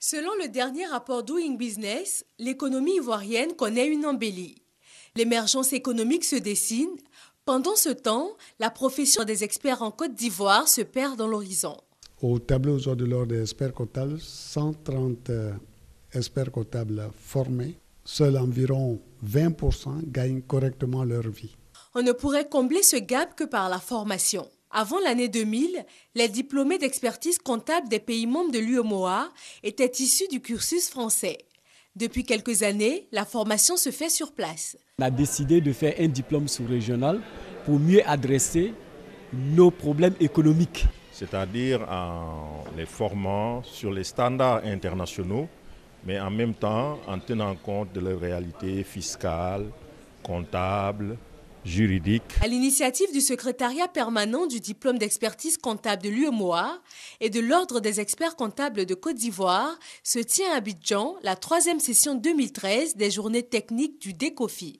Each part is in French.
Selon le dernier rapport Doing Business, l'économie ivoirienne connaît une embellie. L'émergence économique se dessine. Pendant ce temps, la profession des experts en Côte d'Ivoire se perd dans l'horizon. Au tableau aujourd'hui de l'ordre des experts comptables, 130 euh, experts comptables formés, seuls environ 20% gagnent correctement leur vie. On ne pourrait combler ce gap que par la formation. Avant l'année 2000, les diplômés d'expertise comptable des pays membres de l'UMOA étaient issus du cursus français. Depuis quelques années, la formation se fait sur place. On a décidé de faire un diplôme sous-régional pour mieux adresser nos problèmes économiques. C'est-à-dire en les formant sur les standards internationaux, mais en même temps en tenant compte de la réalité fiscale, comptable, juridique. À l'initiative du secrétariat permanent du diplôme d'expertise comptable de l'UMOA et de l'Ordre des experts comptables de Côte d'Ivoire, se tient à Abidjan la troisième session 2013 des journées techniques du DECOFI.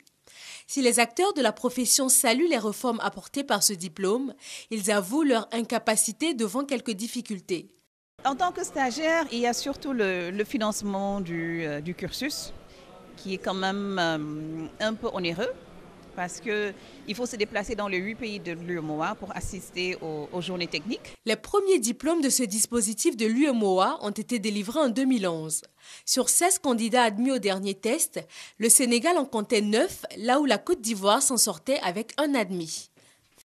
Si les acteurs de la profession saluent les réformes apportées par ce diplôme, ils avouent leur incapacité devant quelques difficultés. En tant que stagiaire, il y a surtout le, financement euh, du, cursus qui est quand même euh, un peu onéreux parce qu'il faut se déplacer dans les huit pays de l'UMOA pour assister aux, journées techniques. Les premiers diplômes de ce dispositif de l'UMOA ont été délivrés en 2011. Sur 16 candidats admis au dernier test, le Sénégal en comptait 9, là où la Côte d'Ivoire s'en sortait avec un admis.